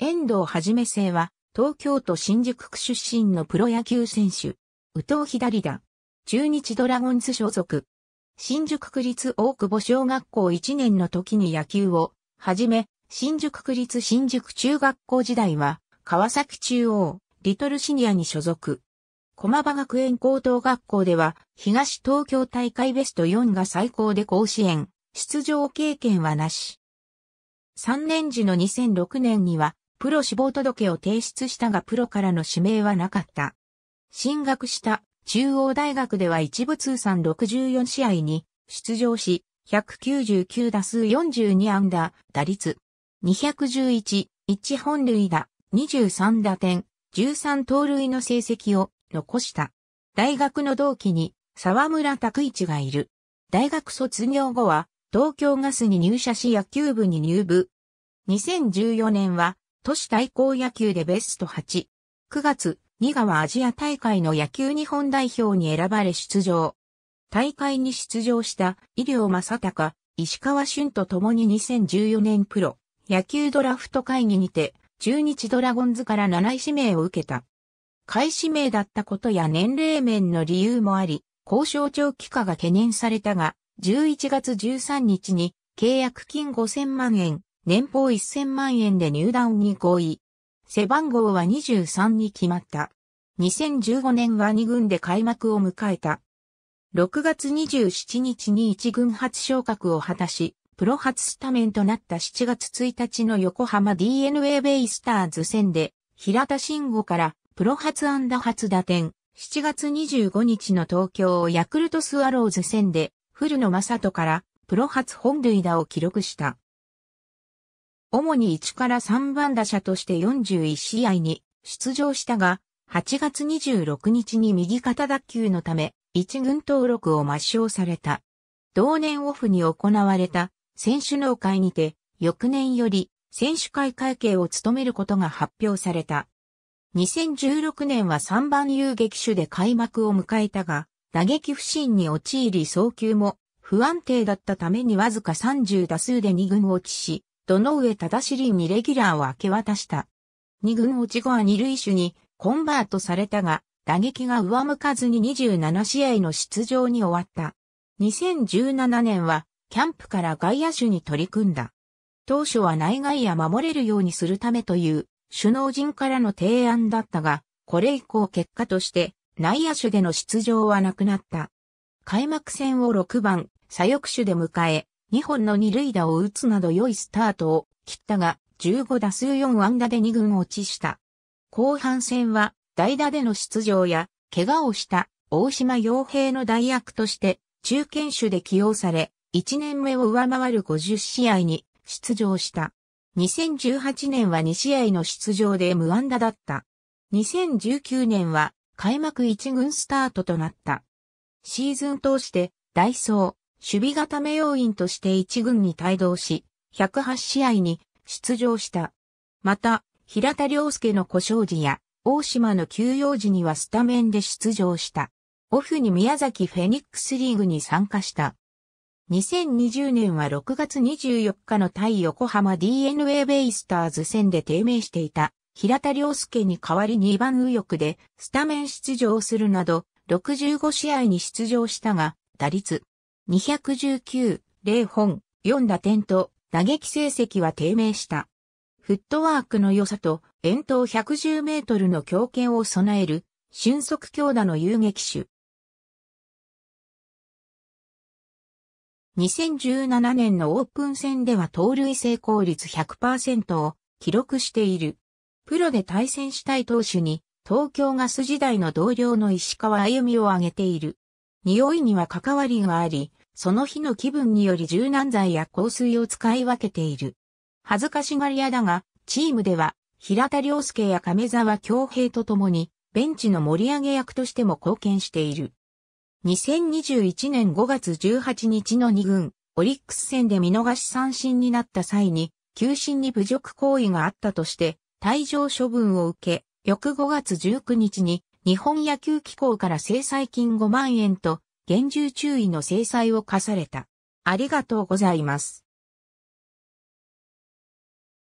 遠藤はじめ生は、東京都新宿区出身のプロ野球選手。宇藤左田、中日ドラゴンズ所属。新宿区立大久保小学校1年の時に野球を、はじめ、新宿区立新宿中学校時代は、川崎中央、リトルシニアに所属。駒場学園高等学校では、東東京大会ベスト4が最高で甲子園、出場経験はなし。3年時の2006年には、プロ志望届を提出したがプロからの指名はなかった。進学した中央大学では一部通算64試合に出場し、199打数42安打、打率211、1本塁打、23打点、13盗塁の成績を残した。大学の同期に沢村拓一がいる。大学卒業後は東京ガスに入社し野球部に入部。2014年は都市対抗野球でベスト8。9月、新川アジア大会の野球日本代表に選ばれ出場。大会に出場した医療正隆、石川俊と共に2014年プロ野球ドラフト会議にて中日ドラゴンズから7位指名を受けた。開始名だったことや年齢面の理由もあり、交渉長期化が懸念されたが、11月13日に契約金5000万円、年俸1000万円で入団に合意。背番号は23に決まった。2015年は2軍で開幕を迎えた。6月27日に1軍初昇格を果たし、プロ初スタメンとなった7月1日の横浜 DNA ベイスターズ戦で、平田慎吾からプロ初安打初打点、7月25日の東京ヤクルトスワローズ戦で、古野正人からプロ初本塁打を記録した。主に1から3番打者として41試合に出場したが、8月26日に右肩脱臼のため、1軍登録を抹消された。同年オフに行われた選手の会にて、翌年より選手会会計を務めることが発表された。2016年は3番遊撃手で開幕を迎えたが、打撃不振に陥り送球も不安定だったためにわずか30打数で2軍落ちし、どの上正しりにレギュラーを明け渡した。二軍落ち後は二塁手にコンバートされたが、打撃が上向かずに27試合の出場に終わった。2017年は、キャンプから外野手に取り組んだ。当初は内外野守れるようにするためという、首脳陣からの提案だったが、これ以降結果として、内野手での出場はなくなった。開幕戦を6番、左翼手で迎え、2本の2塁打を打つなど良いスタートを切ったが、15打数4安打で2軍落ちした。後半戦は代打での出場や、怪我をした大島洋平の代役として中堅手で起用され、1年目を上回る50試合に出場した。2018年は2試合の出場で無安打だった。2019年は開幕1軍スタートとなった。シーズン通してダイソー、守備固め要員として一軍に帯同し、108試合に出場した。また、平田良介の故障時や大島の休養時にはスタメンで出場した。オフに宮崎フェニックスリーグに参加した。2020年は6月24日の対横浜 DNA ベイスターズ戦で低迷していた平田良介に代わり2番右翼でスタメン出場するなど65試合に出場したが打率219、0本、4打点と、打撃成績は低迷した。フットワークの良さと、遠投110メートルの強肩を備える、俊足強打の遊撃手。2017年のオープン戦では盗塁成功率100%を記録している。プロで対戦したい投手に、東京ガス時代の同僚の石川歩みを挙げている。匂いには関わりがあり、その日の気分により柔軟剤や香水を使い分けている。恥ずかしがり屋だが、チームでは、平田良介や亀沢京平と共に、ベンチの盛り上げ役としても貢献している。2021年5月18日の2軍、オリックス戦で見逃し三振になった際に、球審に侮辱行為があったとして、退場処分を受け、翌5月19日に日本野球機構から制裁金5万円と厳重注意の制裁を課された。ありがとうございます。